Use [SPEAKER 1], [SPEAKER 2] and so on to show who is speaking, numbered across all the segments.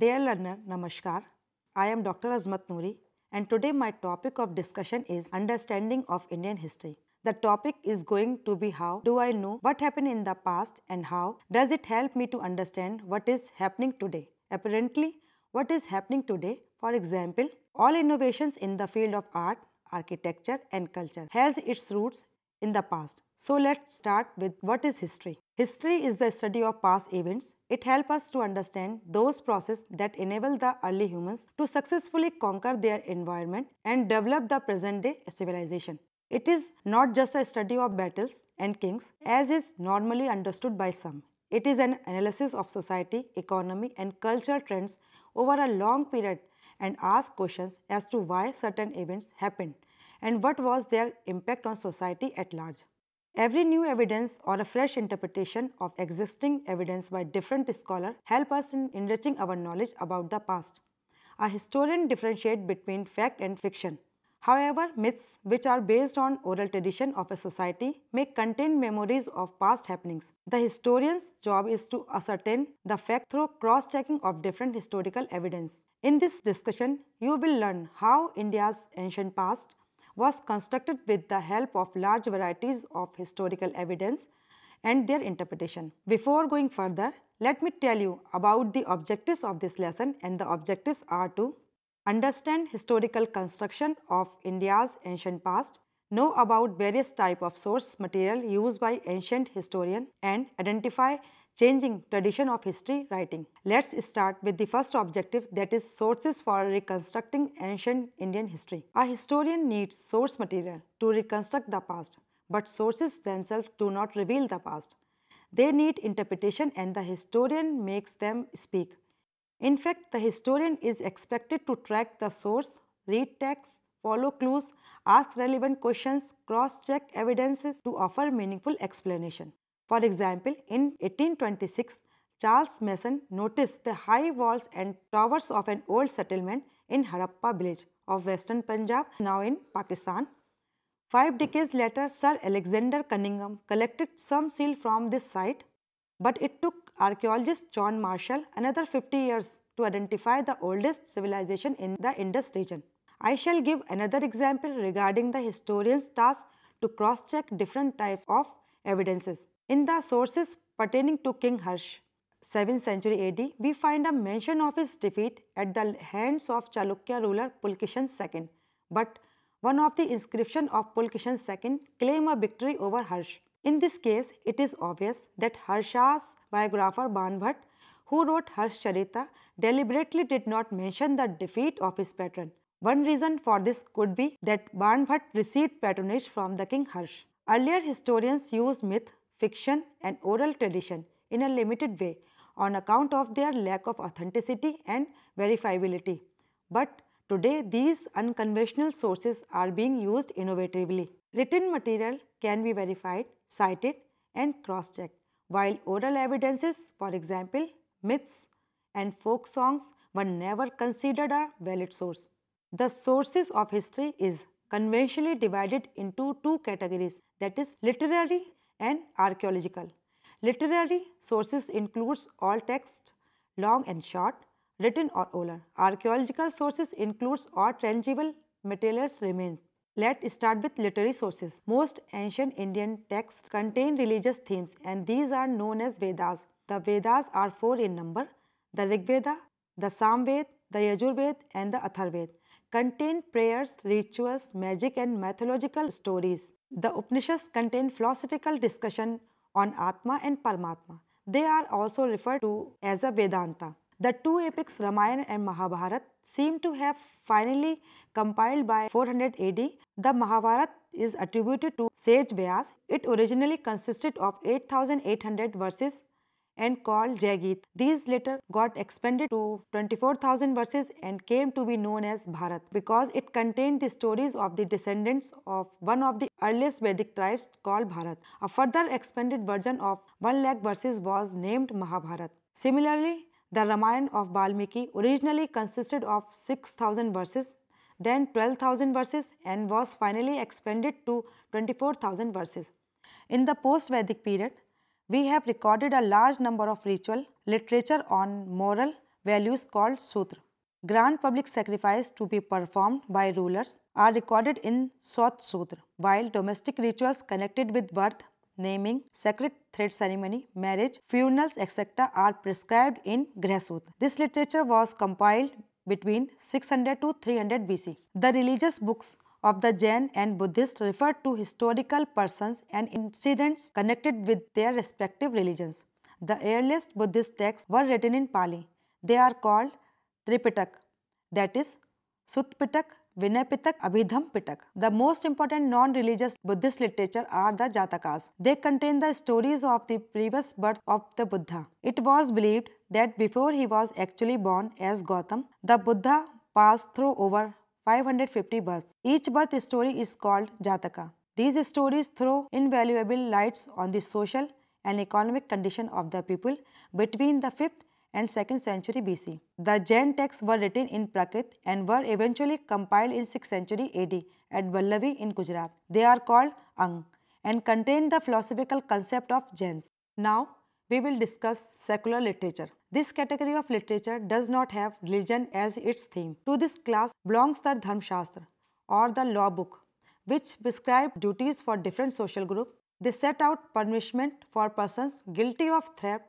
[SPEAKER 1] Dear learner, Namaskar. I am Dr. Azmat Nuri, and today my topic of discussion is understanding of Indian history. The topic is going to be how do I know what happened in the past and how does it help me to understand what is happening today. Apparently, what is happening today, for example, all innovations in the field of art, architecture and culture has its roots in the past. So let's start with what is history. History is the study of past events. It helps us to understand those processes that enable the early humans to successfully conquer their environment and develop the present-day civilization. It is not just a study of battles and kings as is normally understood by some. It is an analysis of society, economy and cultural trends over a long period and asks questions as to why certain events happened and what was their impact on society at large. Every new evidence or a fresh interpretation of existing evidence by different scholar help us in enriching our knowledge about the past. A historian differentiate between fact and fiction. However, myths which are based on oral tradition of a society may contain memories of past happenings. The historian's job is to ascertain the fact through cross-checking of different historical evidence. In this discussion, you will learn how India's ancient past was constructed with the help of large varieties of historical evidence and their interpretation. Before going further, let me tell you about the objectives of this lesson and the objectives are to understand historical construction of India's ancient past, know about various type of source material used by ancient historian and identify changing tradition of history writing. Let's start with the first objective that is sources for reconstructing ancient Indian history. A historian needs source material to reconstruct the past, but sources themselves do not reveal the past. They need interpretation and the historian makes them speak. In fact, the historian is expected to track the source, read texts, follow clues, ask relevant questions, cross-check evidences to offer meaningful explanation. For example, in 1826, Charles Mason noticed the high walls and towers of an old settlement in Harappa village of western Punjab, now in Pakistan. Five decades later, Sir Alexander Cunningham collected some seal from this site, but it took archaeologist John Marshall another 50 years to identify the oldest civilization in the Indus region. I shall give another example regarding the historian's task to cross-check different types of evidences. In the sources pertaining to King Harsh, 7th century AD, we find a mention of his defeat at the hands of Chalukya ruler Pulkishan II. But one of the inscription of Pulkishan II claim a victory over Harsh. In this case, it is obvious that Harsha's biographer Banbhat, who wrote Harshcharita, deliberately did not mention the defeat of his patron. One reason for this could be that Banbhat received patronage from the king Harsh. Earlier historians used myth fiction and oral tradition in a limited way on account of their lack of authenticity and verifiability. But today these unconventional sources are being used innovatively. Written material can be verified, cited and cross-checked while oral evidences for example myths and folk songs were never considered a valid source. The sources of history is conventionally divided into two categories that is literary and archaeological. Literary sources includes all texts, long and short, written or oral. Archaeological sources includes all tangible materials remains. Let's start with literary sources. Most ancient Indian texts contain religious themes and these are known as Vedas. The Vedas are four in number. The Rigveda, the Samved, the Yajurved and the Atharved. Contain prayers, rituals, magic and mythological stories. The Upanishads contain philosophical discussion on Atma and Paramatma. They are also referred to as a Vedanta. The two epics Ramayana and Mahabharata seem to have finally compiled by 400 AD. The Mahabharata is attributed to sage Vyas. It originally consisted of 8800 verses and called Jagit. These later got expanded to 24,000 verses and came to be known as Bharat because it contained the stories of the descendants of one of the earliest Vedic tribes called Bharat. A further expanded version of 1 lakh verses was named Mahabharat. Similarly, the Ramayana of Balmiki originally consisted of 6,000 verses, then 12,000 verses and was finally expanded to 24,000 verses. In the post-Vedic period, we have recorded a large number of ritual literature on moral values called Sutra. Grand public sacrifice to be performed by rulers are recorded in Swat Sutra, while domestic rituals connected with birth, naming, sacred thread ceremony, marriage, funerals, etc. are prescribed in Grah Sutra. This literature was compiled between 600 to 300 BC. The religious books of the Jain and Buddhist, refer to historical persons and incidents connected with their respective religions. The earliest Buddhist texts were written in Pali. They are called Tripitak, that is Sutta Pitak, Vinay Abhidham Pitak. The most important non-religious Buddhist literature are the Jatakas. They contain the stories of the previous birth of the Buddha. It was believed that before he was actually born as Gautam, the Buddha passed through over 550 births. Each birth story is called Jataka. These stories throw invaluable lights on the social and economic condition of the people between the 5th and 2nd century BC. The Jain texts were written in Prakrit and were eventually compiled in 6th century AD at Vallavi in Gujarat. They are called Ang and contain the philosophical concept of Jains. Now, we will discuss secular literature. This category of literature does not have religion as its theme. To this class belongs the Dharmashastra or the law book, which prescribe duties for different social groups. They set out punishment for persons guilty of theft,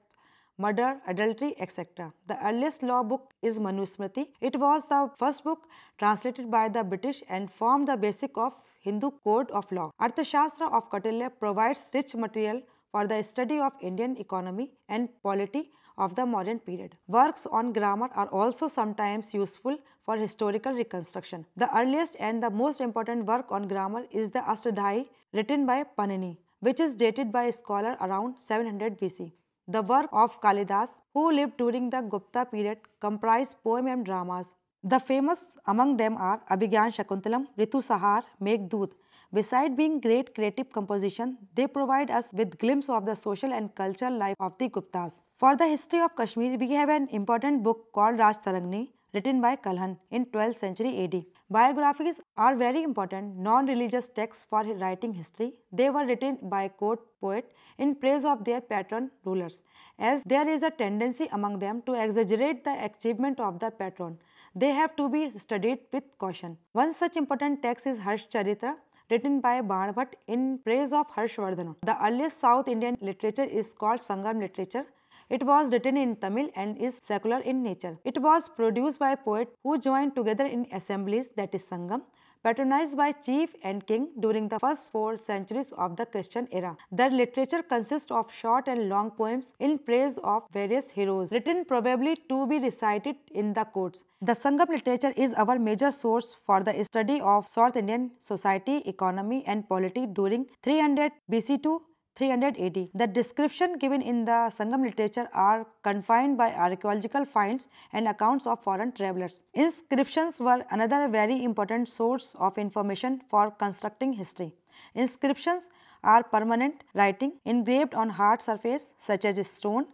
[SPEAKER 1] murder, adultery, etc. The earliest law book is Manusmriti. It was the first book translated by the British and formed the basic of Hindu code of law. Arthashastra of Kautilya provides rich material for the study of Indian economy and polity of the modern period. Works on grammar are also sometimes useful for historical reconstruction. The earliest and the most important work on grammar is the Astadhyayi written by Panini, which is dated by a scholar around 700 BC. The work of Kalidas, who lived during the Gupta period, comprised poems and dramas. The famous among them are Abhigyan Shakuntalam, Ritu Sahar, Meghdud, Beside being great creative composition, they provide us with glimpse of the social and cultural life of the Guptas. For the history of Kashmir, we have an important book called Raj Tarangni, written by Kalhan in 12th century AD. Biographies are very important non-religious texts for writing history. They were written by court poet in praise of their patron rulers as there is a tendency among them to exaggerate the achievement of the patron. They have to be studied with caution. One such important text is Harshcharitra written by Barnabhat in praise of Harshvardhana. The earliest South Indian literature is called Sangam literature. It was written in Tamil and is secular in nature. It was produced by poets who joined together in assemblies that is Sangam patronized by chief and king during the first four centuries of the Christian era. Their literature consists of short and long poems in praise of various heroes, written probably to be recited in the courts. The Sangam literature is our major source for the study of South Indian society, economy and polity during 300 BC to 380. The description given in the Sangam literature are confined by archaeological finds and accounts of foreign travelers. Inscriptions were another very important source of information for constructing history. Inscriptions are permanent writing engraved on hard surface such as stone,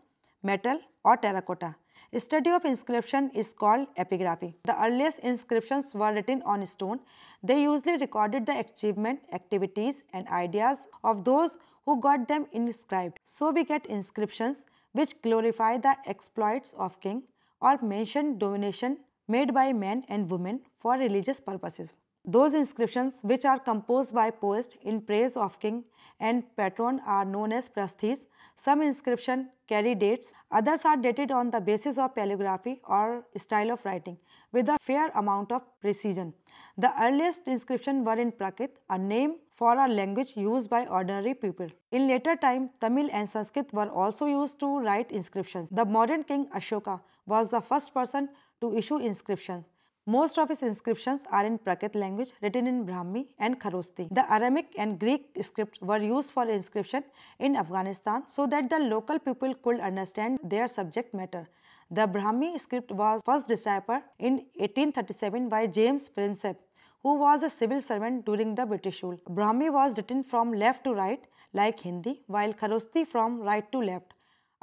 [SPEAKER 1] metal or terracotta. Study of inscription is called epigraphy. The earliest inscriptions were written on stone. They usually recorded the achievement, activities and ideas of those who got them inscribed. So we get inscriptions which glorify the exploits of king or mention domination made by men and women for religious purposes. Those inscriptions which are composed by poets in praise of king and patron are known as prasthis. Some inscription carry dates, others are dated on the basis of paleography or style of writing with a fair amount of precision. The earliest inscription were in Prakrit, a name for a language used by ordinary people. In later time, Tamil and Sanskrit were also used to write inscriptions. The modern king Ashoka was the first person to issue inscriptions. Most of his inscriptions are in Prakrit language written in Brahmi and Kharosthi. The Aramic and Greek script were used for inscription in Afghanistan so that the local people could understand their subject matter. The Brahmi script was first deciphered in 1837 by James Prinsep, who was a civil servant during the British rule. Brahmi was written from left to right like Hindi, while Kharosthi from right to left.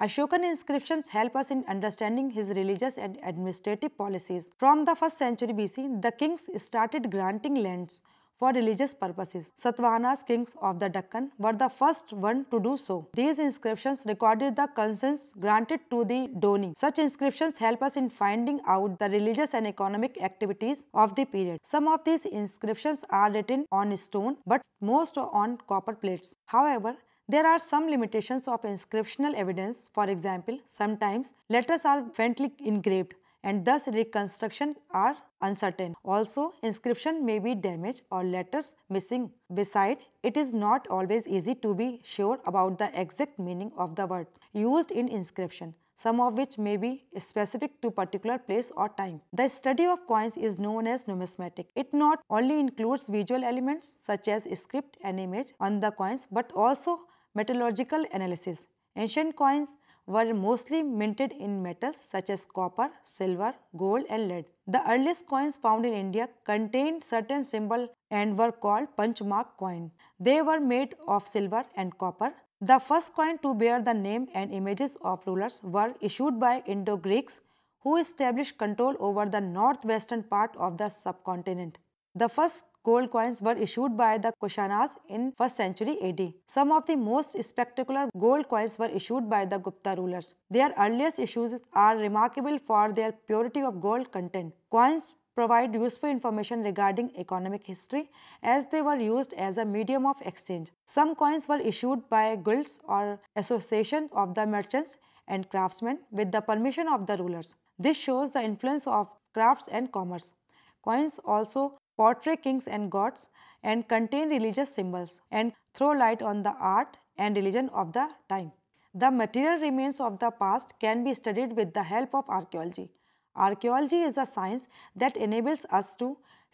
[SPEAKER 1] Ashokan inscriptions help us in understanding his religious and administrative policies. From the 1st century BC, the kings started granting lands for religious purposes. Satavahanas, kings of the Deccan, were the first one to do so. These inscriptions recorded the consents granted to the Doni. Such inscriptions help us in finding out the religious and economic activities of the period. Some of these inscriptions are written on stone, but most on copper plates. However, there are some limitations of inscriptional evidence. For example, sometimes letters are faintly engraved and thus reconstruction are uncertain. Also, inscription may be damaged or letters missing. Besides, it is not always easy to be sure about the exact meaning of the word used in inscription some of which may be specific to particular place or time. The study of coins is known as numismatic. It not only includes visual elements such as script and image on the coins but also Metallurgical analysis. Ancient coins were mostly minted in metals such as copper, silver, gold and lead. The earliest coins found in India contained certain symbol and were called mark coin. They were made of silver and copper. The first coin to bear the name and images of rulers were issued by Indo-Greeks who established control over the northwestern part of the subcontinent. The first gold coins were issued by the Kushanas in 1st century AD. Some of the most spectacular gold coins were issued by the Gupta rulers. Their earliest issues are remarkable for their purity of gold content. Coins provide useful information regarding economic history as they were used as a medium of exchange. Some coins were issued by guilds or association of the merchants and craftsmen with the permission of the rulers. This shows the influence of crafts and commerce. Coins also portray kings and gods and contain religious symbols and throw light on the art and religion of the time. The material remains of the past can be studied with the help of archaeology. Archaeology is a science that enables us to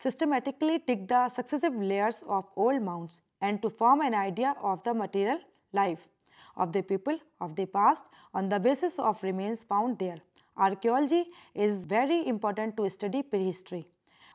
[SPEAKER 1] systematically dig the successive layers of old mounds and to form an idea of the material life of the people of the past on the basis of remains found there. Archaeology is very important to study prehistory.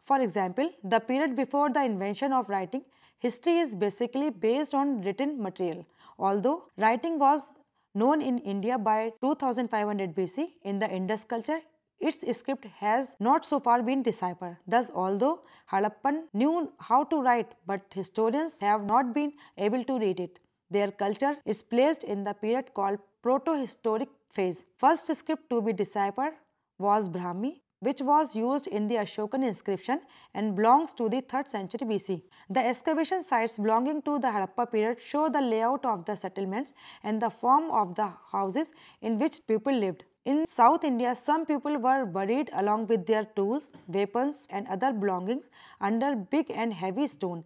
[SPEAKER 1] For example, the period before the invention of writing, history is basically based on written material. Although writing was known in India by 2500 BC in the Indus culture, its script has not so far been deciphered. Thus, although Harappan knew how to write, but historians have not been able to read it. Their culture is placed in the period called proto-historic phase. First script to be deciphered was Brahmi, which was used in the Ashokan inscription and belongs to the 3rd century BC. The excavation sites belonging to the Harappa period show the layout of the settlements and the form of the houses in which people lived. In South India, some people were buried along with their tools, weapons and other belongings under big and heavy stone.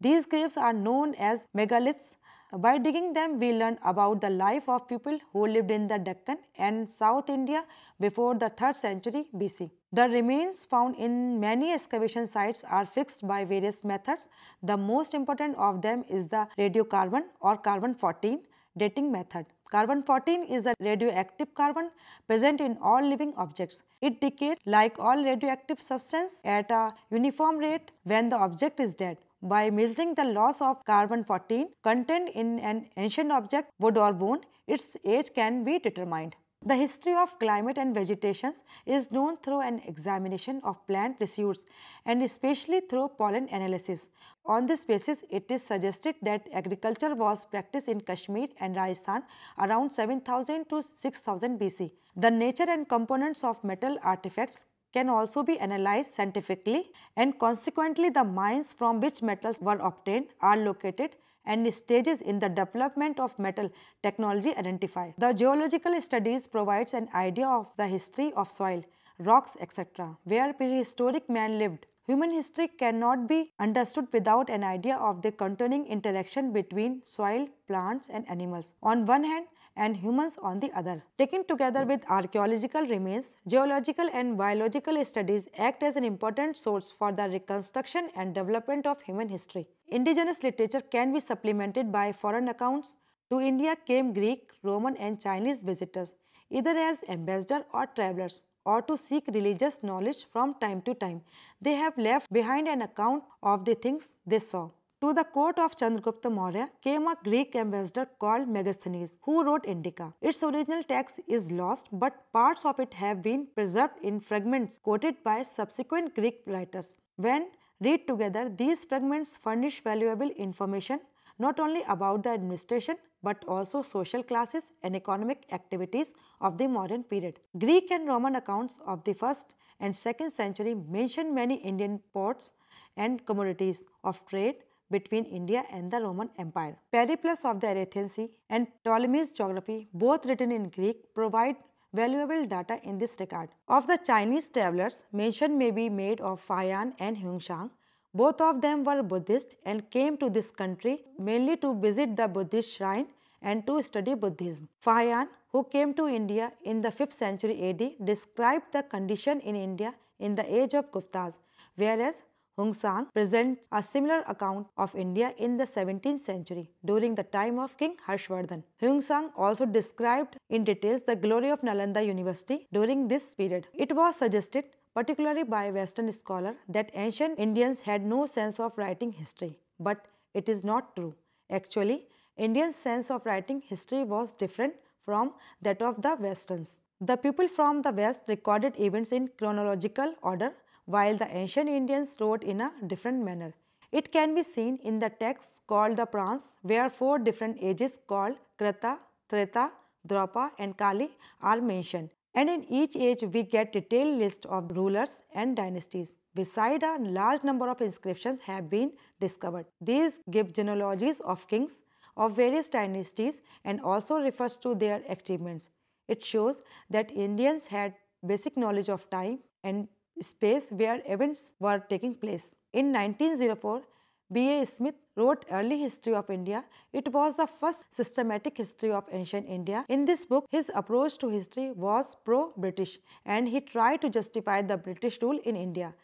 [SPEAKER 1] These graves are known as megaliths by digging them, we learn about the life of people who lived in the Deccan and South India before the 3rd century BC. The remains found in many excavation sites are fixed by various methods. The most important of them is the radiocarbon or carbon-14 dating method. Carbon-14 is a radioactive carbon present in all living objects. It decays like all radioactive substance at a uniform rate when the object is dead. By measuring the loss of carbon-14 content in an ancient object, wood or bone, its age can be determined. The history of climate and vegetation is known through an examination of plant residues and especially through pollen analysis. On this basis, it is suggested that agriculture was practiced in Kashmir and Rajasthan around 7000 to 6000 BC. The nature and components of metal artifacts can also be analyzed scientifically and consequently the mines from which metals were obtained are located and stages in the development of metal technology identified. The geological studies provides an idea of the history of soil, rocks etc. where prehistoric man lived. Human history cannot be understood without an idea of the continuing interaction between soil, plants and animals. On one hand, and humans on the other. Taken together with archaeological remains, geological and biological studies act as an important source for the reconstruction and development of human history. Indigenous literature can be supplemented by foreign accounts. To India came Greek, Roman and Chinese visitors, either as ambassadors or travelers or to seek religious knowledge from time to time. They have left behind an account of the things they saw. To the court of Chandragupta Maurya came a Greek ambassador called Megasthenes who wrote Indica. Its original text is lost but parts of it have been preserved in fragments quoted by subsequent Greek writers. When read together, these fragments furnish valuable information not only about the administration but also social classes and economic activities of the modern period. Greek and Roman accounts of the 1st and 2nd century mention many Indian ports and commodities of trade between India and the Roman Empire. Periplus of the Erythian Sea and Ptolemy's geography, both written in Greek, provide valuable data in this regard. Of the Chinese travelers, mention may be made of Fayan and Huangshang. Both of them were Buddhist and came to this country mainly to visit the Buddhist shrine and to study Buddhism. Fayan, who came to India in the 5th century AD, described the condition in India in the age of Guptas, whereas Hung presents a similar account of India in the 17th century during the time of King Harshvardhan. Hung also described in details the glory of Nalanda University during this period. It was suggested particularly by Western scholar that ancient Indians had no sense of writing history. But it is not true. Actually, Indian sense of writing history was different from that of the Westerns. The people from the West recorded events in chronological order while the ancient Indians wrote in a different manner. It can be seen in the texts called the Purans where four different ages called Krita, Treta, Draupa and Kali are mentioned. And in each age we get detailed list of rulers and dynasties. Beside a large number of inscriptions have been discovered. These give genealogies of kings of various dynasties and also refers to their achievements. It shows that Indians had basic knowledge of time and space where events were taking place. In 1904, B.A. Smith wrote Early History of India. It was the first systematic history of ancient India. In this book, his approach to history was pro-British and he tried to justify the British rule in India.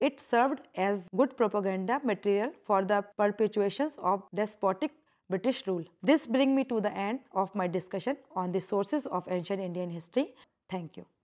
[SPEAKER 1] It served as good propaganda material for the perpetuations of despotic British rule. This brings me to the end of my discussion on the sources of ancient Indian history. Thank you.